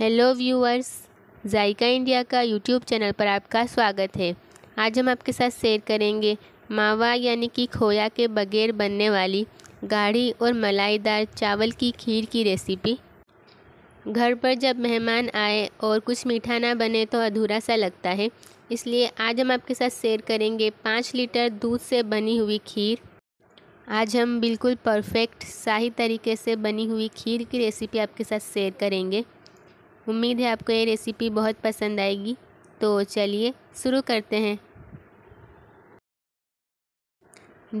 hello viewers Zayka India का YouTube channel पर आपका स्वागत है आज हम आपके साथ शेयर करेंगे मावा यानी कि खोया के बगैर बनने वाली गाढ़ी और मलाईदार चावल की खीर की रेसिपी घर पर जब मेहमान आए और कुछ मीठा ना बने तो अधूरा सा लगता है इसलिए आज हम आपके साथ शेयर करेंगे पाँच लीटर दूध से बनी हुई खीर आज हम बिल्कुल परफेक्ट शाही तरीके से बनी हुई खीर की रेसिपी आपके साथ शेयर करेंगे उम्मीद है आपको ये रेसिपी बहुत पसंद आएगी तो चलिए शुरू करते हैं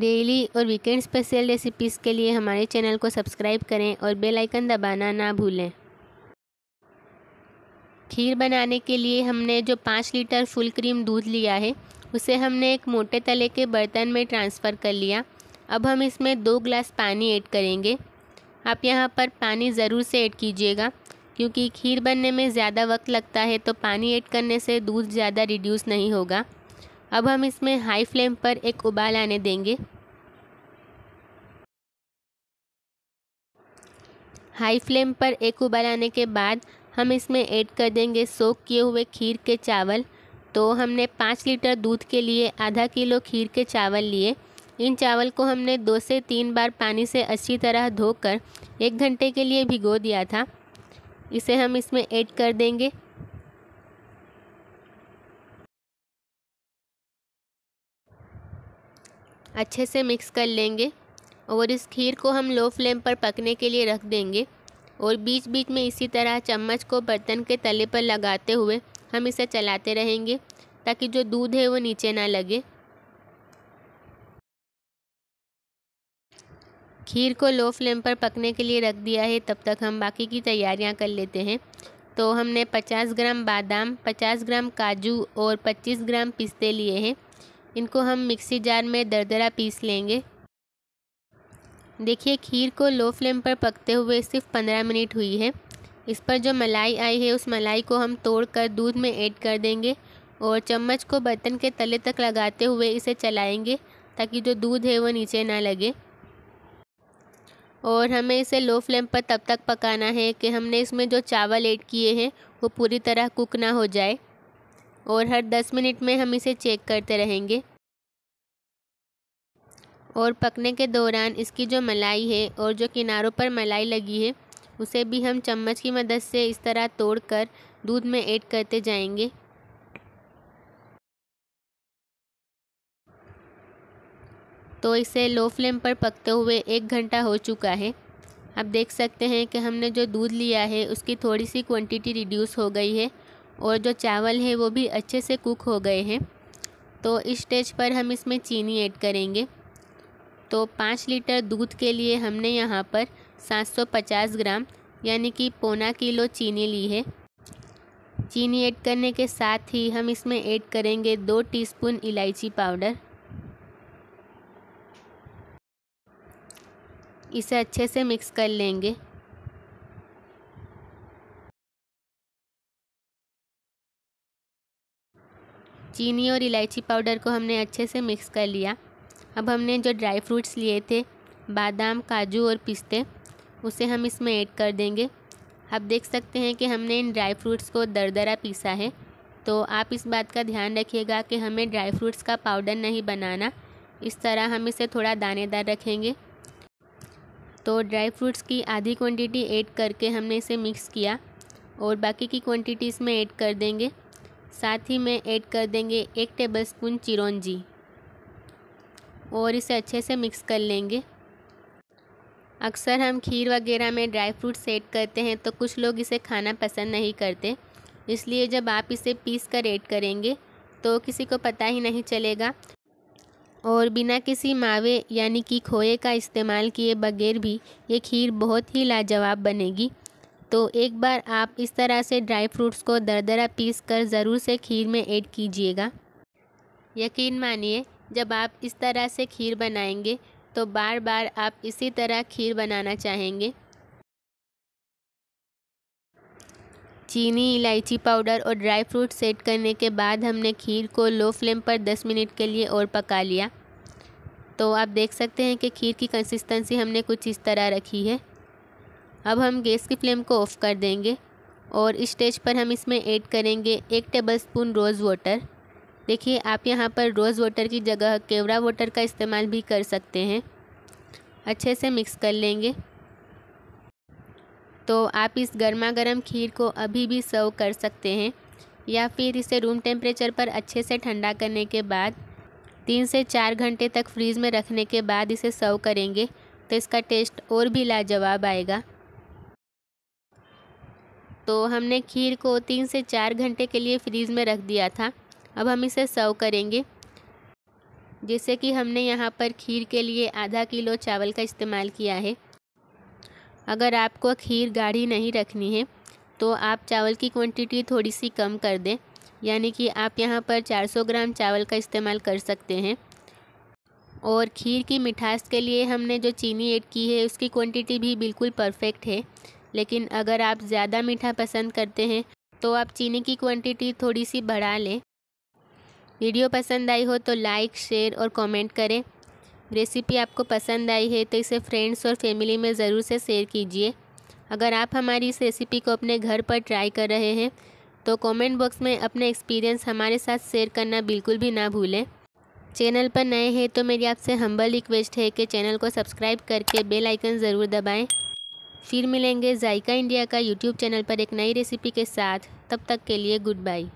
डेली और वीकेंड स्पेशल रेसिपीज़ के लिए हमारे चैनल को सब्सक्राइब करें और बेल आइकन दबाना ना भूलें खीर बनाने के लिए हमने जो पाँच लीटर फुल क्रीम दूध लिया है उसे हमने एक मोटे तले के बर्तन में ट्रांसफ़र कर लिया अब हम इसमें दो ग्लास पानी ऐड करेंगे आप यहाँ पर पानी ज़रूर से ऐड कीजिएगा क्योंकि खीर बनने में ज़्यादा वक्त लगता है तो पानी ऐड करने से दूध ज़्यादा रिड्यूस नहीं होगा अब हम इसमें हाई फ्लेम पर एक उबाल आने देंगे हाई फ्लेम पर एक उबाल आने के बाद हम इसमें ऐड कर देंगे सोख किए हुए खीर के चावल तो हमने पाँच लीटर दूध के लिए आधा किलो खीर के चावल लिए इन चावल को हमने दो से तीन बार पानी से अच्छी तरह धोकर एक घंटे के लिए भिगो दिया था इसे हम इसमें ऐड कर देंगे अच्छे से मिक्स कर लेंगे और इस खीर को हम लो फ्लेम पर पकने के लिए रख देंगे और बीच बीच में इसी तरह चम्मच को बर्तन के तले पर लगाते हुए हम इसे चलाते रहेंगे ताकि जो दूध है वो नीचे ना लगे खीर को लो फ्लेम पर पकने के लिए रख दिया है तब तक हम बाकी की तैयारियां कर लेते हैं तो हमने 50 ग्राम बादाम 50 ग्राम काजू और 25 ग्राम पिस्ते लिए हैं इनको हम मिक्सी जार में दरदरा पीस लेंगे देखिए खीर को लो फ्लेम पर पकते हुए सिर्फ 15 मिनट हुई है इस पर जो मलाई आई है उस मलाई को हम तोड़कर दूध में ऐड कर देंगे और चम्मच को बर्तन के तले तक लगाते हुए इसे चलाएँगे ताकि जो दूध है वो नीचे ना लगे और हमें इसे लो फ्लेम पर तब तक पकाना है कि हमने इसमें जो चावल ऐड किए हैं वो पूरी तरह कुक ना हो जाए और हर दस मिनट में हम इसे चेक करते रहेंगे और पकने के दौरान इसकी जो मलाई है और जो किनारों पर मलाई लगी है उसे भी हम चम्मच की मदद से इस तरह तोड़कर दूध में ऐड करते जाएंगे तो इसे लो फ्लेम पर पकते हुए एक घंटा हो चुका है आप देख सकते हैं कि हमने जो दूध लिया है उसकी थोड़ी सी क्वांटिटी रिड्यूस हो गई है और जो चावल है वो भी अच्छे से कुक हो गए हैं तो इस स्टेज पर हम इसमें चीनी ऐड करेंगे तो पाँच लीटर दूध के लिए हमने यहाँ पर 750 ग्राम यानी कि पौना किलो चीनी ली है चीनी ऐड करने के साथ ही हम इसमें ऐड करेंगे दो टीस्पून इलायची पाउडर इसे अच्छे से मिक्स कर लेंगे चीनी और इलायची पाउडर को हमने अच्छे से मिक्स कर लिया अब हमने जो ड्राई फ्रूट्स लिए थे बादाम काजू और पिस्ते उसे हम इसमें ऐड कर देंगे आप देख सकते हैं कि हमने इन ड्राई फ्रूट्स को दरदरा पीसा है तो आप इस बात का ध्यान रखिएगा कि हमें ड्राई फ्रूट्स का पाउडर नहीं बनाना इस तरह हम इसे थोड़ा दानेदार रखेंगे तो ड्राई फ्रूट्स की आधी क्वांटिटी ऐड करके हमने इसे मिक्स किया और बाकी की क्वांटिटी इसमें ऐड कर देंगे साथ ही में ऐड कर देंगे एक टेबलस्पून चिरौंजी और इसे अच्छे से मिक्स कर लेंगे अक्सर हम खीर वगैरह में ड्राई फ्रूट्स ऐड करते हैं तो कुछ लोग इसे खाना पसंद नहीं करते इसलिए जब आप इसे पीस कर ऐड करेंगे तो किसी को पता ही नहीं चलेगा और बिना किसी मावे यानी कि खोए का इस्तेमाल किए बगैर भी ये खीर बहुत ही लाजवाब बनेगी तो एक बार आप इस तरह से ड्राई फ्रूट्स को दरदरा पीस कर ज़रूर से खीर में ऐड कीजिएगा यकीन मानिए जब आप इस तरह से खीर बनाएंगे तो बार बार आप इसी तरह खीर बनाना चाहेंगे चीनी इलायची पाउडर और ड्राई फ्रूट सेट करने के बाद हमने खीर को लो फ्लेम पर 10 मिनट के लिए और पका लिया तो आप देख सकते हैं कि खीर की कंसिस्टेंसी हमने कुछ इस तरह रखी है अब हम गैस की फ्लेम को ऑफ़ कर देंगे और इस स्टेज पर हम इसमें ऐड करेंगे एक टेबल स्पून रोज़ वाटर देखिए आप यहाँ पर रोज़ वाटर की जगह केवड़ा वाटर का इस्तेमाल भी कर सकते हैं अच्छे से मिक्स कर लेंगे तो आप इस गर्मा गर्म खीर को अभी भी सर्व कर सकते हैं या फिर इसे रूम टेम्परेचर पर अच्छे से ठंडा करने के बाद तीन से चार घंटे तक फ्रीज़ में रखने के बाद इसे सर्व करेंगे तो इसका टेस्ट और भी लाजवाब आएगा तो हमने खीर को तीन से चार घंटे के लिए फ्रीज़ में रख दिया था अब हम इसे सर्व करेंगे जैसे कि हमने यहाँ पर खीर के लिए आधा किलो चावल का इस्तेमाल किया है अगर आपको खीर गाढ़ी नहीं रखनी है तो आप चावल की क्वांटिटी थोड़ी सी कम कर दें यानी कि आप यहाँ पर 400 ग्राम चावल का इस्तेमाल कर सकते हैं और खीर की मिठास के लिए हमने जो चीनी ऐड की है उसकी क्वांटिटी भी बिल्कुल परफेक्ट है लेकिन अगर आप ज़्यादा मीठा पसंद करते हैं तो आप चीनी की क्वांटिटी थोड़ी सी बढ़ा लें वीडियो पसंद आई हो तो लाइक शेयर और कमेंट करें रेसिपी आपको पसंद आई है तो इसे फ्रेंड्स और फैमिली में ज़रूर से शेयर कीजिए अगर आप हमारी इस रेसिपी को अपने घर पर ट्राई कर रहे हैं तो कमेंट बॉक्स में अपने एक्सपीरियंस हमारे साथ शेयर करना बिल्कुल भी ना भूलें चैनल पर नए हैं तो मेरी आपसे हम्बल रिक्वेस्ट है कि चैनल को सब्सक्राइब करके बेल आइकन ज़रूर दबाएँ फिर मिलेंगे जायका इंडिया का यूट्यूब चैनल पर एक नई रेसिपी के साथ तब तक के लिए गुड बाई